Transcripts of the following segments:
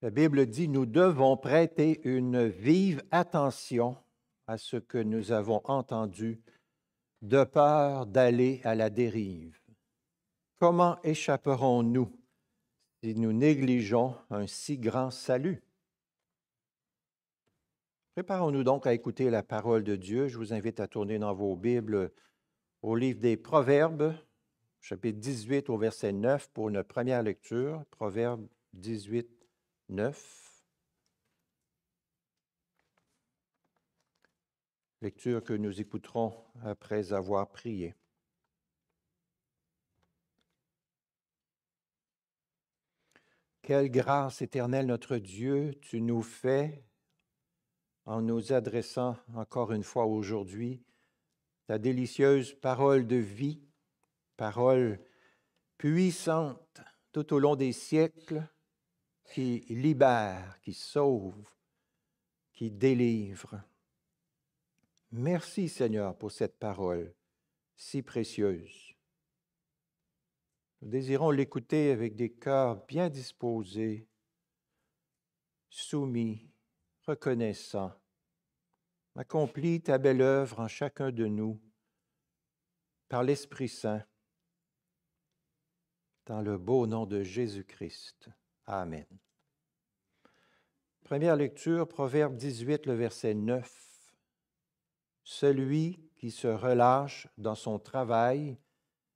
La Bible dit, nous devons prêter une vive attention à ce que nous avons entendu de peur d'aller à la dérive. Comment échapperons-nous si nous négligeons un si grand salut? Préparons-nous donc à écouter la parole de Dieu. Je vous invite à tourner dans vos Bibles au livre des Proverbes, chapitre 18 au verset 9 pour une première lecture. Proverbe 18, 9. Lecture que nous écouterons après avoir prié. Quelle grâce éternelle notre Dieu tu nous fais en nous adressant encore une fois aujourd'hui ta délicieuse parole de vie, parole puissante tout au long des siècles, qui libère, qui sauve, qui délivre. Merci Seigneur pour cette parole si précieuse. Nous désirons l'écouter avec des cœurs bien disposés, soumis, reconnaissants. Accomplis ta belle œuvre en chacun de nous par l'Esprit Saint, dans le beau nom de Jésus-Christ. Amen. Première lecture, Proverbe 18, le verset 9. Celui qui se relâche dans son travail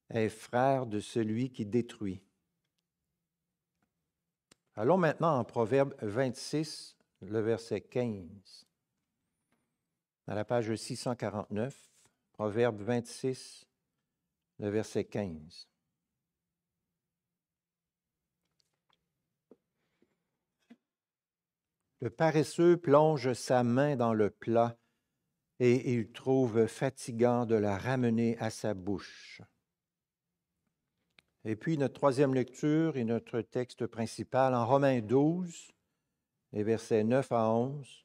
est frère de celui qui détruit. Allons maintenant en Proverbe 26, le verset 15. À la page 649, Proverbe 26, le verset 15. Le paresseux plonge sa main dans le plat et il trouve fatigant de la ramener à sa bouche. Et puis notre troisième lecture et notre texte principal en Romains 12, les versets 9 à 11,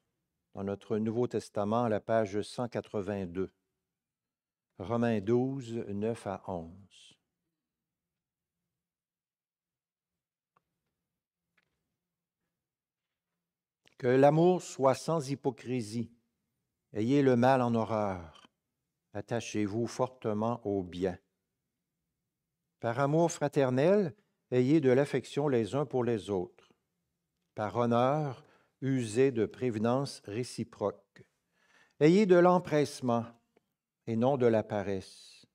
dans notre Nouveau Testament, la page 182. Romains 12, 9 à 11. Que l'amour soit sans hypocrisie. Ayez le mal en horreur. Attachez-vous fortement au bien. Par amour fraternel, ayez de l'affection les uns pour les autres. Par honneur, usez de prévenance réciproque. Ayez de l'empressement et non de la paresse.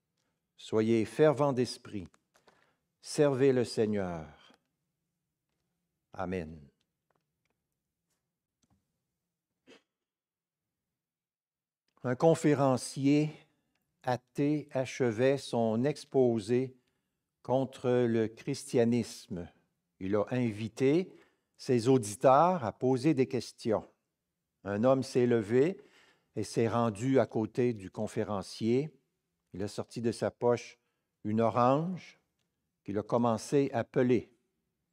Soyez fervent d'esprit. Servez le Seigneur. Amen. un conférencier athée achevait son exposé contre le christianisme. Il a invité ses auditeurs à poser des questions. Un homme s'est levé et s'est rendu à côté du conférencier. Il a sorti de sa poche une orange qu'il a commencé à peler.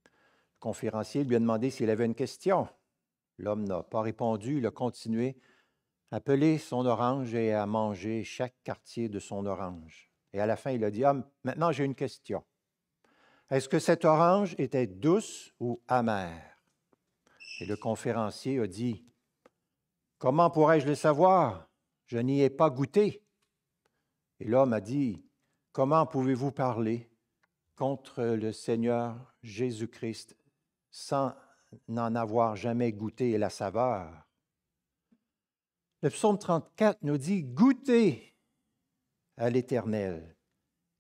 Le conférencier lui a demandé s'il avait une question. L'homme n'a pas répondu, il a continué Appelé son orange et à manger chaque quartier de son orange. Et à la fin, il a dit, ah, maintenant j'ai une question. Est-ce que cette orange était douce ou amère? Et le conférencier a dit, Comment pourrais-je le savoir? Je n'y ai pas goûté. Et l'homme a dit, Comment pouvez-vous parler contre le Seigneur Jésus-Christ sans n'en avoir jamais goûté la saveur? le psaume 34 nous dit, goûtez à l'Éternel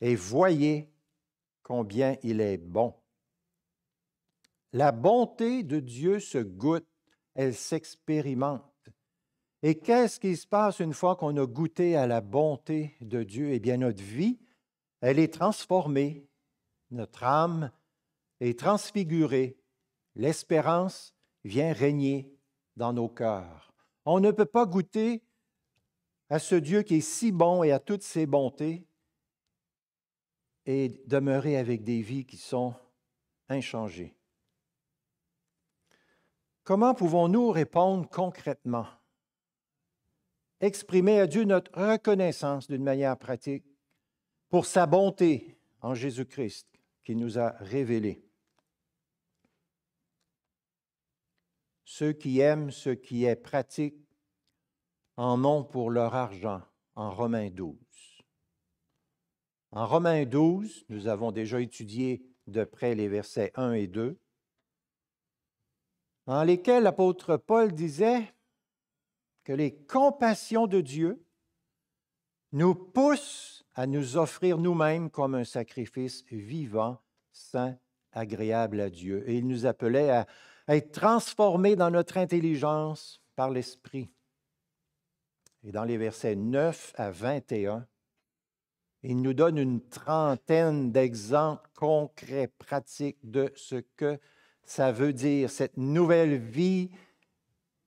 et voyez combien il est bon. La bonté de Dieu se goûte, elle s'expérimente. Et qu'est-ce qui se passe une fois qu'on a goûté à la bonté de Dieu? Eh bien, notre vie, elle est transformée, notre âme est transfigurée, l'espérance vient régner dans nos cœurs. On ne peut pas goûter à ce Dieu qui est si bon et à toutes ses bontés et demeurer avec des vies qui sont inchangées. Comment pouvons-nous répondre concrètement? Exprimer à Dieu notre reconnaissance d'une manière pratique pour sa bonté en Jésus-Christ qui nous a révélés? Ceux qui aiment ce qui est pratique en ont pour leur argent, en Romains 12. En Romains 12, nous avons déjà étudié de près les versets 1 et 2, dans lesquels l'apôtre Paul disait que les compassions de Dieu nous poussent à nous offrir nous-mêmes comme un sacrifice vivant, saint, agréable à Dieu. Et il nous appelait à, être transformé dans notre intelligence par l'Esprit. Et dans les versets 9 à 21, il nous donne une trentaine d'exemples concrets, pratiques de ce que ça veut dire, cette nouvelle vie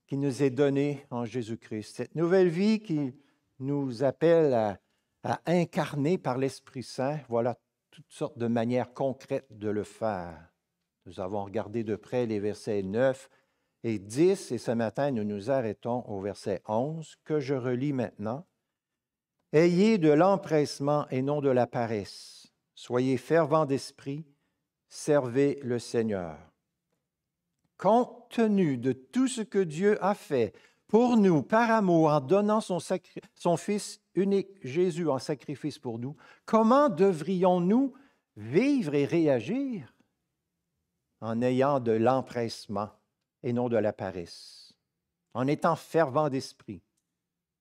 qui nous est donnée en Jésus-Christ, cette nouvelle vie qui nous appelle à incarner par l'Esprit Saint. Voilà toutes sortes de manières concrètes de le faire. Nous avons regardé de près les versets 9 et 10 et ce matin, nous nous arrêtons au verset 11 que je relis maintenant. Ayez de l'empressement et non de la paresse. Soyez fervents d'esprit, servez le Seigneur. Compte tenu de tout ce que Dieu a fait pour nous par amour en donnant son, son Fils unique Jésus en sacrifice pour nous, comment devrions-nous vivre et réagir? en ayant de l'empressement et non de la paresse, en étant fervent d'esprit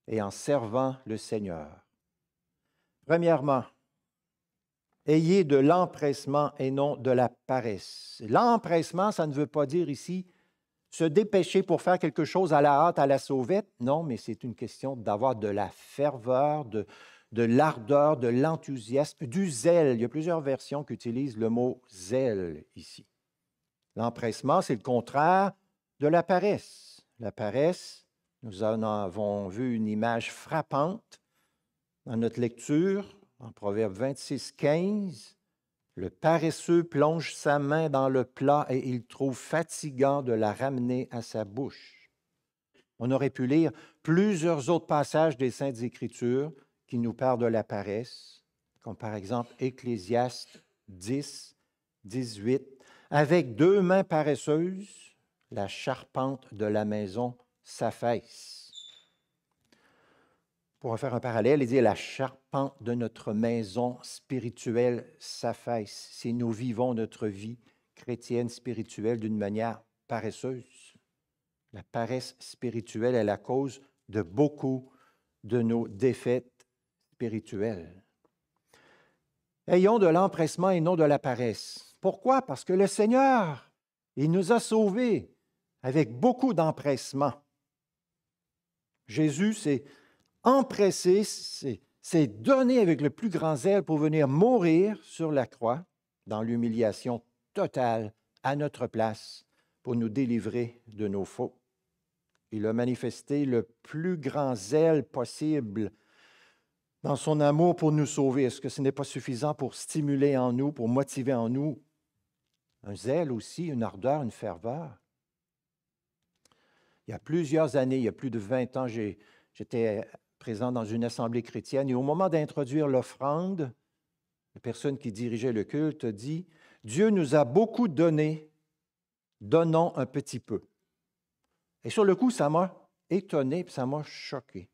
et en servant le Seigneur. Premièrement, ayez de l'empressement et non de la paresse. L'empressement, ça ne veut pas dire ici se dépêcher pour faire quelque chose à la hâte, à la sauvette. Non, mais c'est une question d'avoir de la ferveur, de, l'ardeur, de l'enthousiasme, du zèle. Il y a plusieurs versions qui utilisent le mot zèle ici. L'empressement, c'est le contraire de la paresse. La paresse, nous en avons vu une image frappante dans notre lecture en Proverbe 26, 15. Le paresseux plonge sa main dans le plat et il trouve fatigant de la ramener à sa bouche. On aurait pu lire plusieurs autres passages des Saintes Écritures qui nous parlent de la paresse, comme par exemple Ecclésiaste 10, 18, avec deux mains paresseuses, la charpente de la maison s'affaisse. Pour en faire un parallèle, il dit la charpente de notre maison spirituelle s'affaisse si nous vivons notre vie chrétienne spirituelle d'une manière paresseuse. La paresse spirituelle est la cause de beaucoup de nos défaites spirituelles. Ayons de l'empressement et non de la paresse. Pourquoi? Parce que le Seigneur, il nous a sauvés avec beaucoup d'empressement. Jésus s'est empressé, s'est donné avec le plus grand zèle pour venir mourir sur la croix dans l'humiliation totale à notre place pour nous délivrer de nos faux. Il a manifesté le plus grand zèle possible dans son amour pour nous sauver. Est-ce que ce n'est pas suffisant pour stimuler en nous, pour motiver en nous un zèle aussi, une ardeur, une ferveur. Il y a plusieurs années, il y a plus de 20 ans, j'étais présent dans une assemblée chrétienne et au moment d'introduire l'offrande, la personne qui dirigeait le culte dit, Dieu nous a beaucoup donné, donnons un petit peu. Et sur le coup, ça m'a étonné, et ça m'a choqué,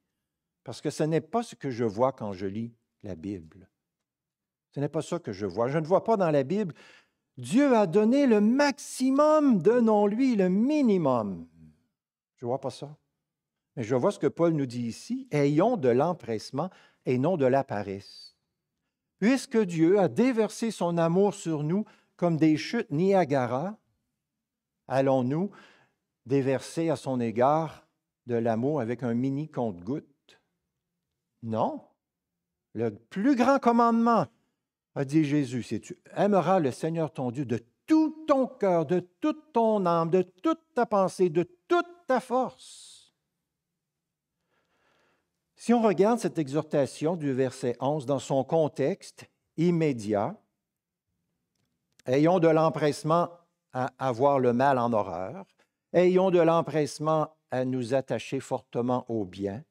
parce que ce n'est pas ce que je vois quand je lis la Bible. Ce n'est pas ça que je vois. Je ne vois pas dans la Bible Dieu a donné le maximum, donnons-lui le minimum. Je ne vois pas ça. Mais je vois ce que Paul nous dit ici. Ayons de l'empressement et non de la paresse. Puisque Dieu a déversé son amour sur nous comme des chutes Niagara, allons-nous déverser à son égard de l'amour avec un mini compte-goutte? Non. Le plus grand commandement a dit Jésus, si tu aimeras le Seigneur ton Dieu de tout ton cœur, de toute ton âme, de toute ta pensée, de toute ta force. Si on regarde cette exhortation du verset 11 dans son contexte immédiat, ayons de l'empressement à avoir le mal en horreur, ayons de l'empressement à nous attacher fortement au bien,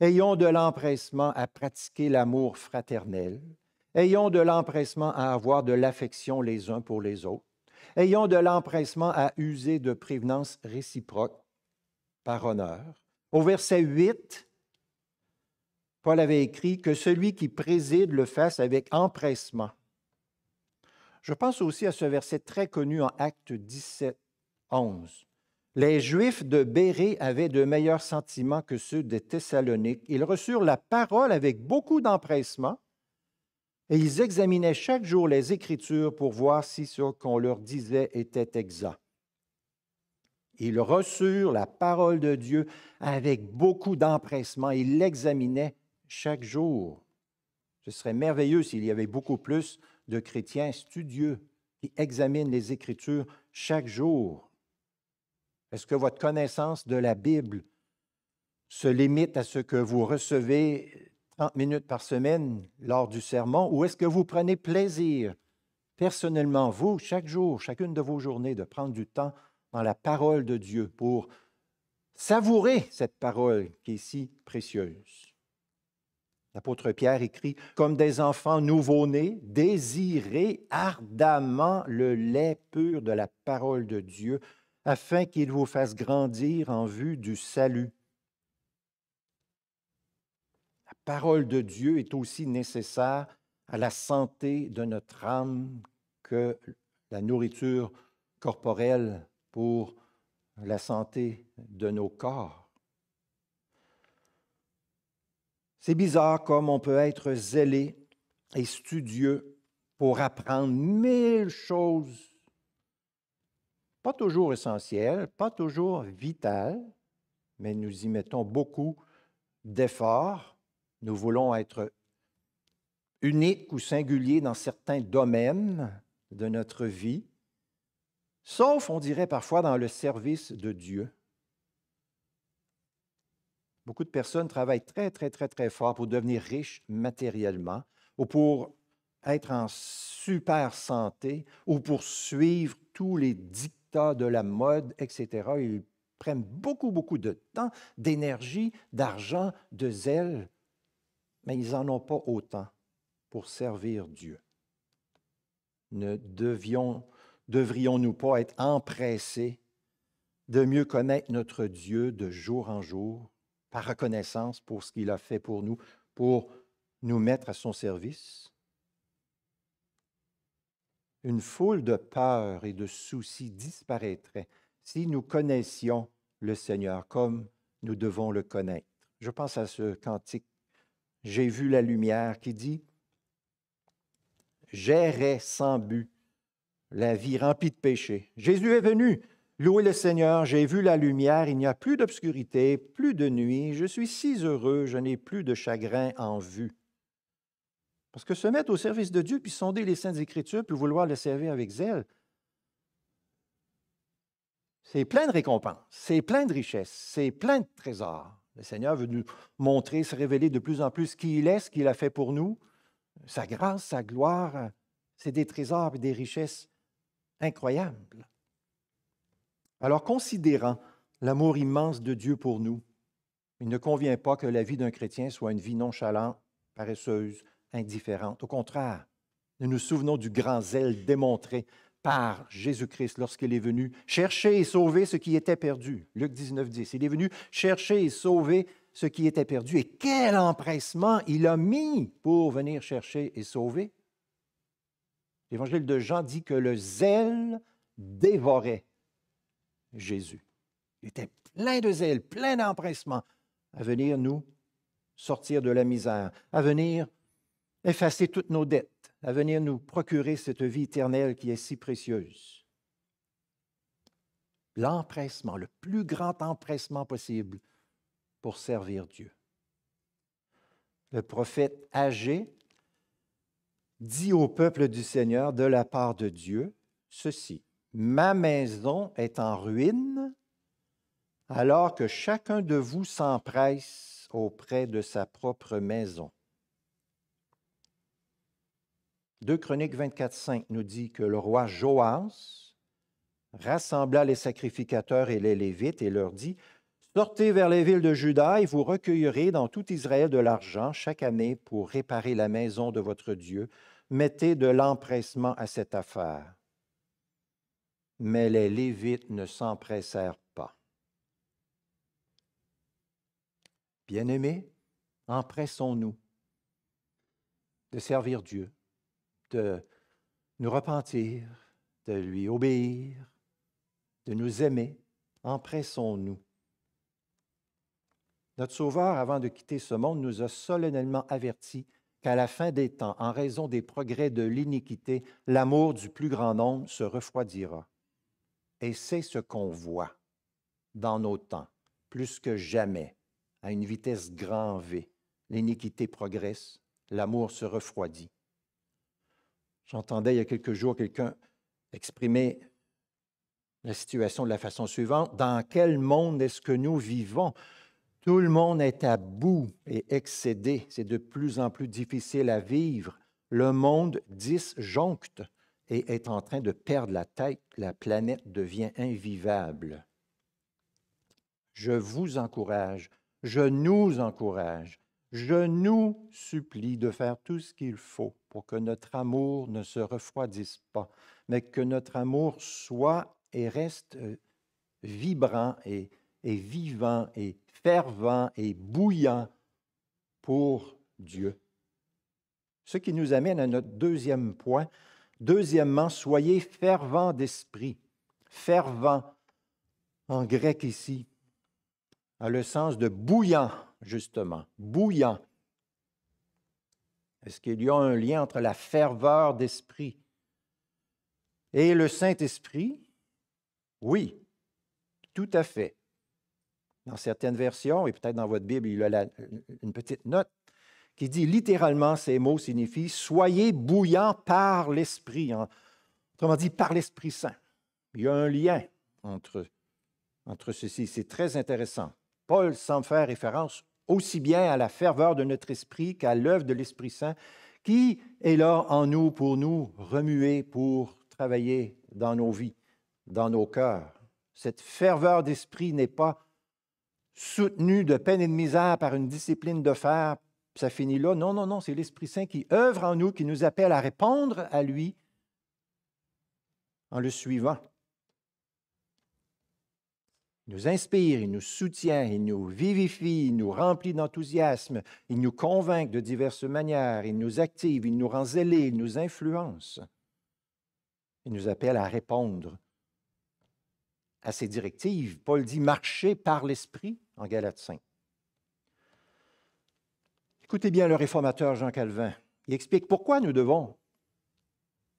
ayons de l'empressement à pratiquer l'amour fraternel, Ayons de l'empressement à avoir de l'affection les uns pour les autres. Ayons de l'empressement à user de prévenance réciproque par honneur. Au verset 8, Paul avait écrit que celui qui préside le fasse avec empressement. Je pense aussi à ce verset très connu en Acte 17, 11. Les Juifs de Bérée avaient de meilleurs sentiments que ceux des Thessaloniques. Ils reçurent la parole avec beaucoup d'empressement et ils examinaient chaque jour les Écritures pour voir si ce qu'on leur disait était exact. Ils reçurent la parole de Dieu avec beaucoup d'empressement. Ils l'examinaient chaque jour. Ce serait merveilleux s'il y avait beaucoup plus de chrétiens studieux qui examinent les Écritures chaque jour. Est-ce que votre connaissance de la Bible se limite à ce que vous recevez minutes par semaine lors du sermon, ou est-ce que vous prenez plaisir personnellement, vous, chaque jour, chacune de vos journées, de prendre du temps dans la parole de Dieu pour savourer cette parole qui est si précieuse. L'apôtre Pierre écrit, Comme des enfants nouveau-nés, désirez ardemment le lait pur de la parole de Dieu, afin qu'il vous fasse grandir en vue du salut parole de Dieu est aussi nécessaire à la santé de notre âme que la nourriture corporelle pour la santé de nos corps. C'est bizarre comme on peut être zélé et studieux pour apprendre mille choses, pas toujours essentielles, pas toujours vitales, mais nous y mettons beaucoup d'efforts nous voulons être uniques ou singuliers dans certains domaines de notre vie, sauf, on dirait parfois, dans le service de Dieu. Beaucoup de personnes travaillent très, très, très, très fort pour devenir riches matériellement ou pour être en super santé ou pour suivre tous les dictats de la mode, etc. Ils prennent beaucoup, beaucoup de temps, d'énergie, d'argent, de zèle mais ils n'en ont pas autant pour servir Dieu. Ne devrions-nous pas être empressés de mieux connaître notre Dieu de jour en jour, par reconnaissance pour ce qu'il a fait pour nous, pour nous mettre à son service? Une foule de peurs et de soucis disparaîtrait si nous connaissions le Seigneur comme nous devons le connaître. Je pense à ce cantique j'ai vu la lumière qui dit, j'errais sans but la vie remplie de péché. Jésus est venu. Louez le Seigneur, j'ai vu la lumière, il n'y a plus d'obscurité, plus de nuit, je suis si heureux, je n'ai plus de chagrin en vue. Parce que se mettre au service de Dieu, puis sonder les saintes écritures, puis vouloir le servir avec zèle, c'est plein de récompenses, c'est plein de richesses, c'est plein de trésors. Le Seigneur veut nous montrer, se révéler de plus en plus qui il est, ce qu'il a fait pour nous, sa grâce, sa gloire. C'est des trésors et des richesses incroyables. Alors, considérant l'amour immense de Dieu pour nous, il ne convient pas que la vie d'un chrétien soit une vie nonchalante, paresseuse, indifférente. Au contraire, nous nous souvenons du grand zèle démontré par Jésus-Christ lorsqu'il est venu chercher et sauver ce qui était perdu. Luc 19, 10. Il est venu chercher et sauver ce qui était perdu. Et quel empressement il a mis pour venir chercher et sauver. L'évangile de Jean dit que le zèle dévorait Jésus. Il était plein de zèle, plein d'empressement à venir nous sortir de la misère, à venir effacer toutes nos dettes, à venir nous procurer cette vie éternelle qui est si précieuse. L'empressement, le plus grand empressement possible pour servir Dieu. Le prophète âgé dit au peuple du Seigneur de la part de Dieu ceci, Ma maison est en ruine alors que chacun de vous s'empresse auprès de sa propre maison. 2 Chroniques 24-5 nous dit que le roi Joas rassembla les sacrificateurs et les Lévites et leur dit, Sortez vers les villes de Juda et vous recueillerez dans tout Israël de l'argent chaque année pour réparer la maison de votre Dieu. Mettez de l'empressement à cette affaire. Mais les Lévites ne s'empressèrent pas. Bien-aimés, empressons-nous de servir Dieu, de nous repentir, de lui obéir, de nous aimer. Empressons-nous. Notre Sauveur, avant de quitter ce monde, nous a solennellement averti qu'à la fin des temps, en raison des progrès de l'iniquité, l'amour du plus grand nombre se refroidira. Et c'est ce qu'on voit dans nos temps, plus que jamais, à une vitesse grand V. L'iniquité progresse, l'amour se refroidit. J'entendais il y a quelques jours quelqu'un exprimer la situation de la façon suivante. Dans quel monde est-ce que nous vivons? Tout le monde est à bout et excédé. C'est de plus en plus difficile à vivre. Le monde disjoncte et est en train de perdre la tête. La planète devient invivable. Je vous encourage, je nous encourage je nous supplie de faire tout ce qu'il faut pour que notre amour ne se refroidisse pas, mais que notre amour soit et reste euh, vibrant et, vivant et fervent et bouillant pour Dieu. Ce qui nous amène à notre deuxième point. Deuxièmement, soyez fervent d'esprit. Fervent, en grec ici, a le sens de bouillant justement, bouillant. Est-ce qu'il y a un lien entre la ferveur d'esprit et le Saint-Esprit? Oui, tout à fait. Dans certaines versions, et peut-être dans votre Bible, il y a une petite note qui dit littéralement ces mots signifient Soyez bouillants par l'Esprit, autrement dit par l'Esprit Saint. Il y a un lien entre, entre ceci, c'est très intéressant. Paul semble faire référence aussi bien à la ferveur de notre esprit qu'à l'œuvre de l'Esprit Saint, qui est là en nous pour nous remuer, pour travailler dans nos vies, dans nos cœurs. Cette ferveur d'esprit n'est pas soutenue de peine et de misère par une discipline de fer, ça finit là. Non, non, non, c'est l'Esprit Saint qui œuvre en nous, qui nous appelle à répondre à lui en le suivant. Il nous inspire, il nous soutient, il nous vivifie, il nous remplit d'enthousiasme, il nous convainc de diverses manières, il nous active, il nous rend zélés, il nous influence. Il nous appelle à répondre à ses directives. Paul dit marcher par l'Esprit en Galates 5. Écoutez bien le réformateur Jean Calvin. Il explique pourquoi nous devons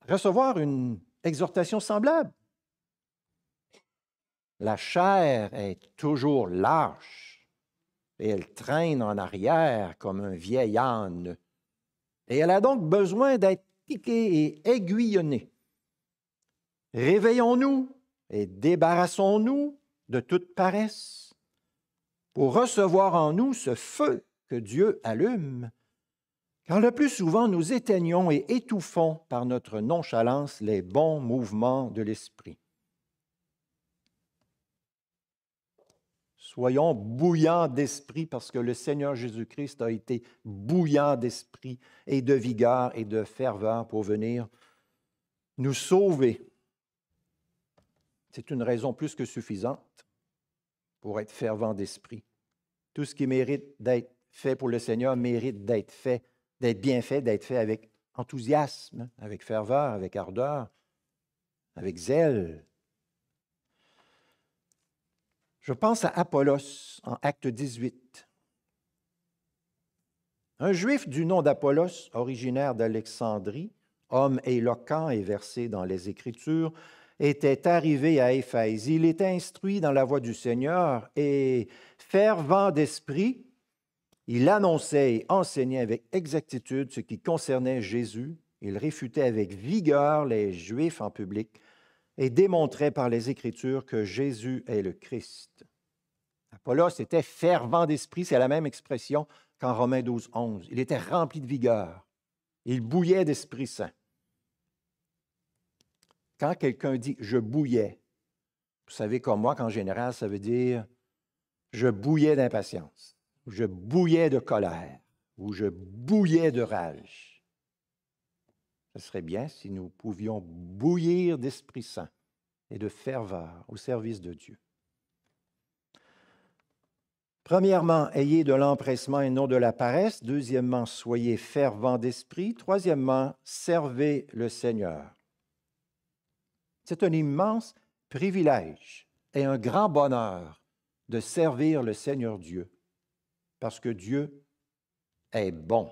recevoir une exhortation semblable la chair est toujours lâche et elle traîne en arrière comme un vieil âne. Et elle a donc besoin d'être piquée et aiguillonnée. Réveillons-nous et débarrassons-nous de toute paresse pour recevoir en nous ce feu que Dieu allume, car le plus souvent nous éteignons et étouffons par notre nonchalance les bons mouvements de l'esprit. Soyons bouillants d'esprit parce que le Seigneur Jésus-Christ a été bouillant d'esprit et de vigueur et de ferveur pour venir nous sauver. C'est une raison plus que suffisante pour être fervent d'esprit. Tout ce qui mérite d'être fait pour le Seigneur mérite d'être fait, d'être bien fait, d'être fait avec enthousiasme, avec ferveur, avec ardeur, avec zèle, je pense à Apollos en Acte 18. Un juif du nom d'Apollos, originaire d'Alexandrie, homme éloquent et versé dans les Écritures, était arrivé à Éphèse. Il était instruit dans la voie du Seigneur et fervent d'esprit, il annonçait et enseignait avec exactitude ce qui concernait Jésus. Il réfutait avec vigueur les Juifs en public et démontrait par les Écritures que Jésus est le Christ. Apollos était fervent d'esprit, c'est la même expression qu'en Romains 12, 11. Il était rempli de vigueur. Il bouillait d'Esprit Saint. Quand quelqu'un dit je bouillais, vous savez comme moi qu'en général, ça veut dire je bouillais d'impatience, ou je bouillais de colère, ou je bouillais de rage. Ce serait bien si nous pouvions bouillir d'Esprit Saint et de ferveur au service de Dieu. Premièrement, ayez de l'empressement et non de la paresse. Deuxièmement, soyez fervent d'esprit. Troisièmement, servez le Seigneur. C'est un immense privilège et un grand bonheur de servir le Seigneur Dieu, parce que Dieu est bon.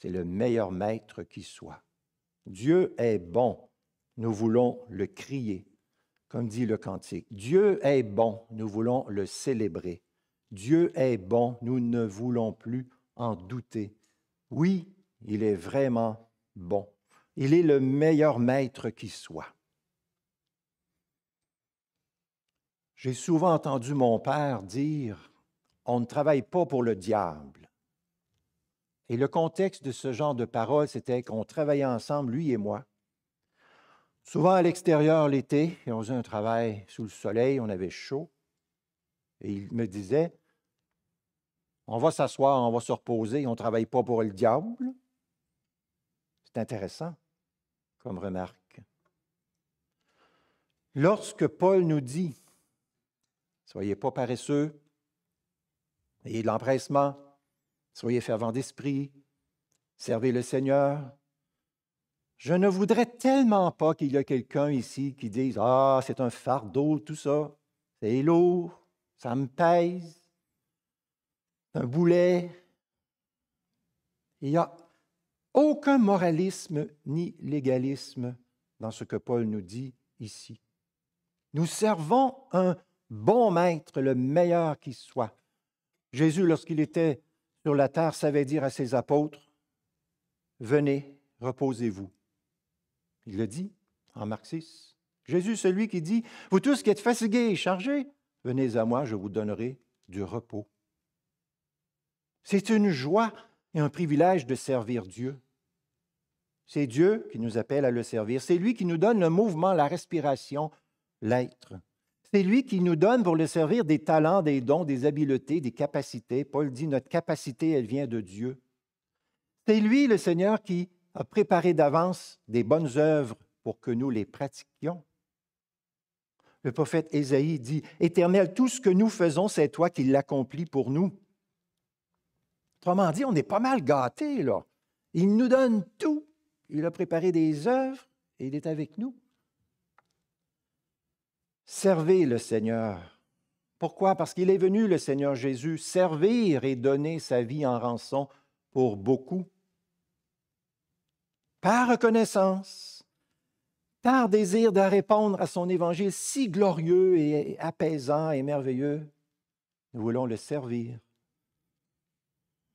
C'est le meilleur maître qui soit. Dieu est bon, nous voulons le crier, comme dit le cantique. Dieu est bon, nous voulons le célébrer. Dieu est bon, nous ne voulons plus en douter. Oui, il est vraiment bon. Il est le meilleur maître qui soit. J'ai souvent entendu mon père dire, on ne travaille pas pour le diable, et le contexte de ce genre de parole, c'était qu'on travaillait ensemble, lui et moi. Souvent à l'extérieur l'été, et on faisait un travail sous le soleil, on avait chaud. Et il me disait, on va s'asseoir, on va se reposer, on ne travaille pas pour le diable. C'est intéressant comme remarque. Lorsque Paul nous dit, soyez pas paresseux, ayez de l'empressement, Soyez fervent d'esprit, servez le Seigneur. Je ne voudrais tellement pas qu'il y ait quelqu'un ici qui dise Ah, c'est un fardeau, tout ça, c'est lourd, ça me pèse, un boulet. Il n'y a aucun moralisme ni légalisme dans ce que Paul nous dit ici. Nous servons un bon maître, le meilleur qui soit. Jésus, lorsqu'il était sur la terre savait dire à ses apôtres, Venez, reposez-vous. Il le dit en Marc Jésus, celui qui dit, Vous tous qui êtes fatigués et chargés, venez à moi, je vous donnerai du repos. C'est une joie et un privilège de servir Dieu. C'est Dieu qui nous appelle à le servir. C'est lui qui nous donne le mouvement, la respiration, l'être. C'est lui qui nous donne pour le servir des talents, des dons, des habiletés, des capacités. Paul dit, notre capacité, elle vient de Dieu. C'est lui, le Seigneur, qui a préparé d'avance des bonnes œuvres pour que nous les pratiquions. Le prophète Ésaïe dit, Éternel, tout ce que nous faisons, c'est toi qui l'accomplis pour nous. Autrement dit, on est pas mal gâtés, là. Il nous donne tout. Il a préparé des œuvres et il est avec nous. Servez le Seigneur. Pourquoi? Parce qu'il est venu, le Seigneur Jésus, servir et donner sa vie en rançon pour beaucoup. Par reconnaissance, par désir de répondre à son évangile si glorieux et apaisant et merveilleux, nous voulons le servir.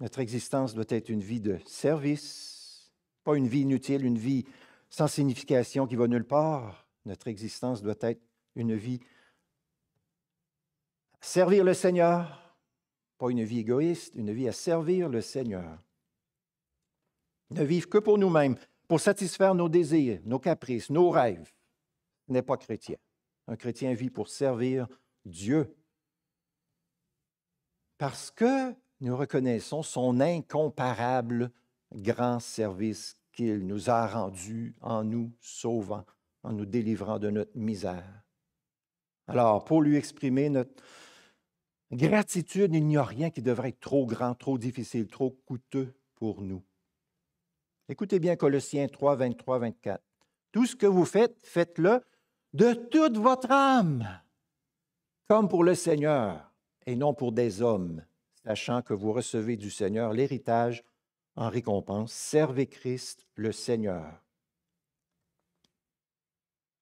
Notre existence doit être une vie de service, pas une vie inutile, une vie sans signification qui va nulle part. Notre existence doit être une vie à servir le Seigneur, pas une vie égoïste, une vie à servir le Seigneur. Ne vivre que pour nous-mêmes, pour satisfaire nos désirs, nos caprices, nos rêves, n'est pas chrétien. Un chrétien vit pour servir Dieu. Parce que nous reconnaissons son incomparable grand service qu'il nous a rendu en nous sauvant, en nous délivrant de notre misère. Alors, pour lui exprimer notre gratitude, il n'y a rien qui devrait être trop grand, trop difficile, trop coûteux pour nous. Écoutez bien Colossiens 3, 23, 24. Tout ce que vous faites, faites-le de toute votre âme, comme pour le Seigneur et non pour des hommes, sachant que vous recevez du Seigneur l'héritage en récompense. Servez Christ le Seigneur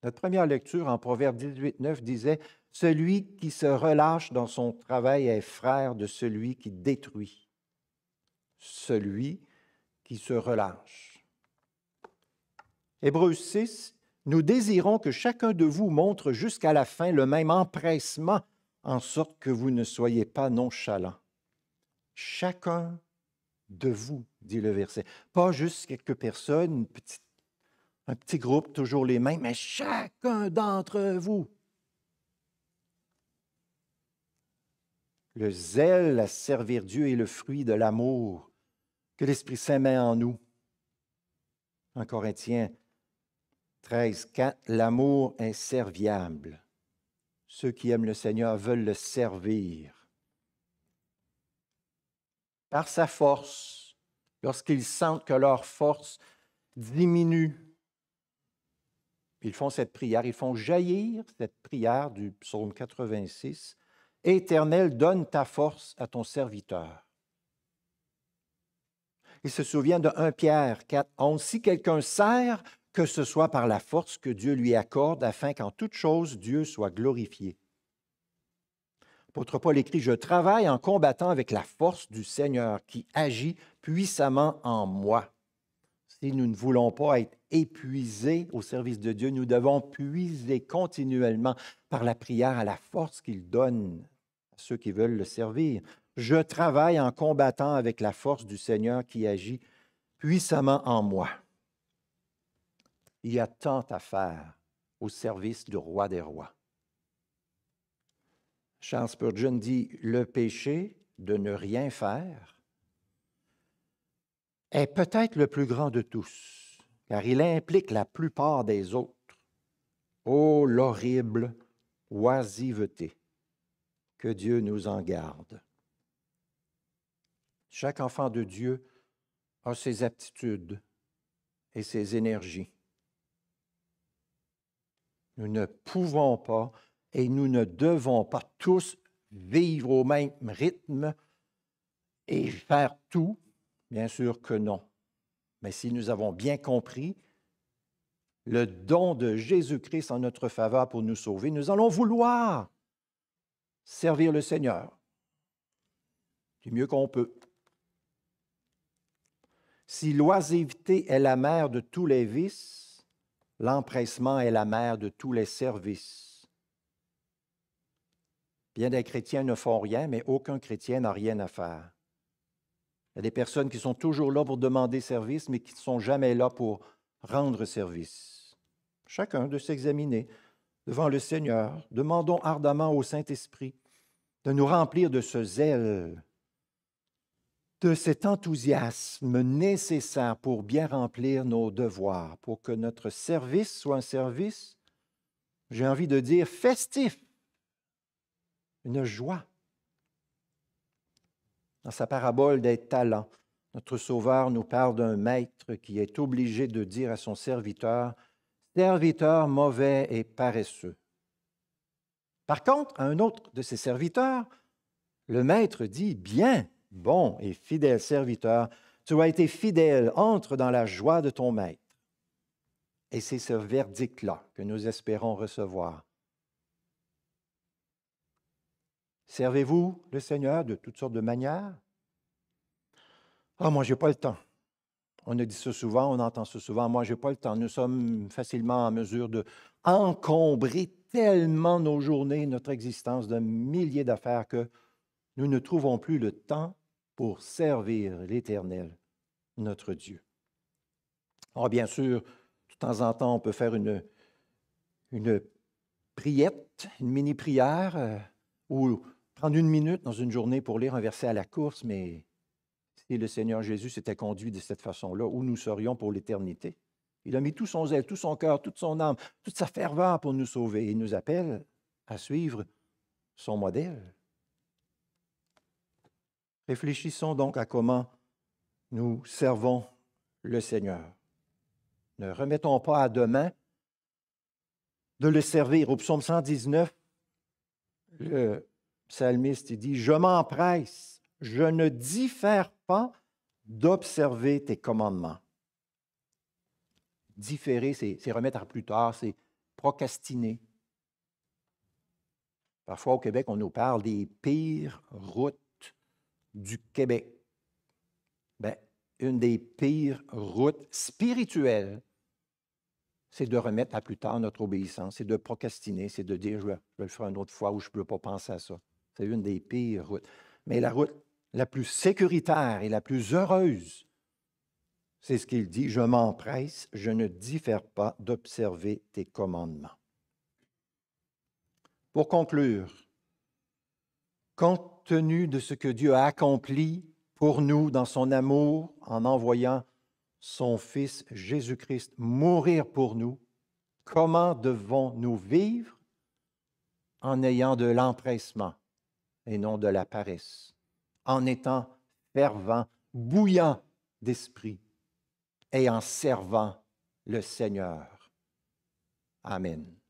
notre première lecture en Proverbe 18, disait Celui qui se relâche dans son travail est frère de celui qui détruit. Celui qui se relâche. Hébreu 6 Nous désirons que chacun de vous montre jusqu'à la fin le même empressement, en sorte que vous ne soyez pas nonchalants. Chacun de vous, dit le verset. Pas juste quelques personnes, une petite un petit groupe, toujours les mêmes, mais chacun d'entre vous. Le zèle à servir Dieu est le fruit de l'amour que l'Esprit Saint met en nous. En Corinthiens 13, 4, l'amour inserviable. Ceux qui aiment le Seigneur veulent le servir. Par sa force, lorsqu'ils sentent que leur force diminue, ils font cette prière, ils font jaillir cette prière du psaume 86. Éternel, donne ta force à ton serviteur. Il se souvient de 1 Pierre 4, Si quelqu'un sert, que ce soit par la force que Dieu lui accorde, afin qu'en toute chose Dieu soit glorifié. L'apôtre Paul écrit Je travaille en combattant avec la force du Seigneur qui agit puissamment en moi si nous ne voulons pas être épuisés au service de Dieu, nous devons puiser continuellement par la prière à la force qu'il donne à ceux qui veulent le servir. Je travaille en combattant avec la force du Seigneur qui agit puissamment en moi. Il y a tant à faire au service du roi des rois. Charles Spurgeon dit, le péché de ne rien faire est peut-être le plus grand de tous, car il implique la plupart des autres. Oh, l'horrible oisiveté! Que Dieu nous en garde. Chaque enfant de Dieu a ses aptitudes et ses énergies. Nous ne pouvons pas et nous ne devons pas tous vivre au même rythme et faire tout Bien sûr que non. Mais si nous avons bien compris le don de Jésus-Christ en notre faveur pour nous sauver, nous allons vouloir servir le Seigneur du mieux qu'on peut. Si l'oisiveté est la mère de tous les vices, l'empressement est la mère de tous les services. Bien des chrétiens ne font rien, mais aucun chrétien n'a rien à faire. Il y a des personnes qui sont toujours là pour demander service, mais qui ne sont jamais là pour rendre service. Chacun de s'examiner devant le Seigneur. Demandons ardemment au Saint-Esprit de nous remplir de ce zèle, de cet enthousiasme nécessaire pour bien remplir nos devoirs, pour que notre service soit un service, j'ai envie de dire, festif, une joie dans sa parabole des talents, notre Sauveur nous parle d'un maître qui est obligé de dire à son serviteur, Serviteur mauvais et paresseux. Par contre, à un autre de ses serviteurs, le maître dit, Bien, bon et fidèle serviteur, tu as été fidèle, entre dans la joie de ton maître. Et c'est ce verdict-là que nous espérons recevoir Servez-vous le Seigneur de toutes sortes de manières. Ah, moi, je n'ai pas le temps. On a dit ça souvent, on entend ça souvent. Moi, n'ai pas le temps. Nous sommes facilement en mesure de encombrer tellement nos journées, notre existence de milliers d'affaires que nous ne trouvons plus le temps pour servir l'Éternel, notre Dieu. Ah, bien sûr, de temps en temps, on peut faire une, une priette, une mini-prière, euh, ou en une minute dans une journée pour lire un verset à la course, mais si le Seigneur Jésus s'était conduit de cette façon-là, où nous serions pour l'éternité? Il a mis tout son zèle, tout son cœur, toute son âme, toute sa ferveur pour nous sauver. Il nous appelle à suivre son modèle. Réfléchissons donc à comment nous servons le Seigneur. Ne remettons pas à demain de le servir. Au psaume 119, le psalmiste, il dit, je m'empresse, je ne diffère pas d'observer tes commandements. Différer, c'est remettre à plus tard, c'est procrastiner. Parfois au Québec, on nous parle des pires routes du Québec. Bien, une des pires routes spirituelles, c'est de remettre à plus tard notre obéissance, c'est de procrastiner, c'est de dire je vais, le faire une autre fois ou je ne peux pas penser à ça. C'est une des pires routes. Mais la route la plus sécuritaire et la plus heureuse, c'est ce qu'il dit, je m'empresse, je ne diffère pas d'observer tes commandements. Pour conclure, compte tenu de ce que Dieu a accompli pour nous dans son amour en envoyant son Fils Jésus-Christ mourir pour nous, comment devons-nous vivre en ayant de l'empressement et non de la paresse, en étant fervent, bouillant d'esprit et en servant le Seigneur. Amen.